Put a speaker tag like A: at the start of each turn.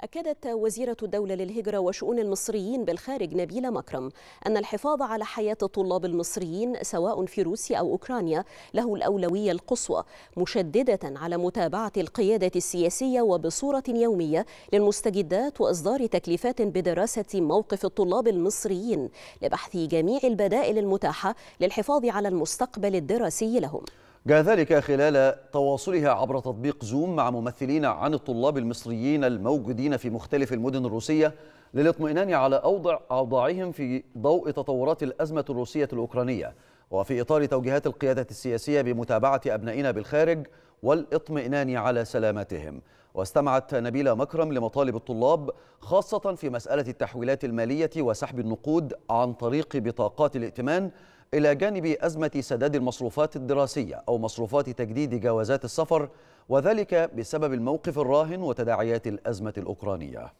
A: أكدت وزيرة الدولة للهجرة وشؤون المصريين بالخارج نبيلة مكرم أن الحفاظ على حياة الطلاب المصريين سواء في روسيا أو أوكرانيا له الأولوية القصوى مشددة على متابعة القيادة السياسية وبصورة يومية للمستجدات وإصدار تكليفات بدراسة موقف الطلاب المصريين لبحث جميع البدائل المتاحة للحفاظ على المستقبل الدراسي لهم
B: جاء ذلك خلال تواصلها عبر تطبيق زوم مع ممثلين عن الطلاب المصريين الموجودين في مختلف المدن الروسية للاطمئنان على أوضع أوضاعهم في ضوء تطورات الأزمة الروسية الأوكرانية وفي إطار توجيهات القيادة السياسية بمتابعة أبنائنا بالخارج والاطمئنان على سلامتهم واستمعت نبيلة مكرم لمطالب الطلاب خاصة في مسألة التحويلات المالية وسحب النقود عن طريق بطاقات الائتمان إلى جانب أزمة سداد المصروفات الدراسية أو مصروفات تجديد جوازات السفر وذلك بسبب الموقف الراهن وتداعيات الأزمة الأوكرانية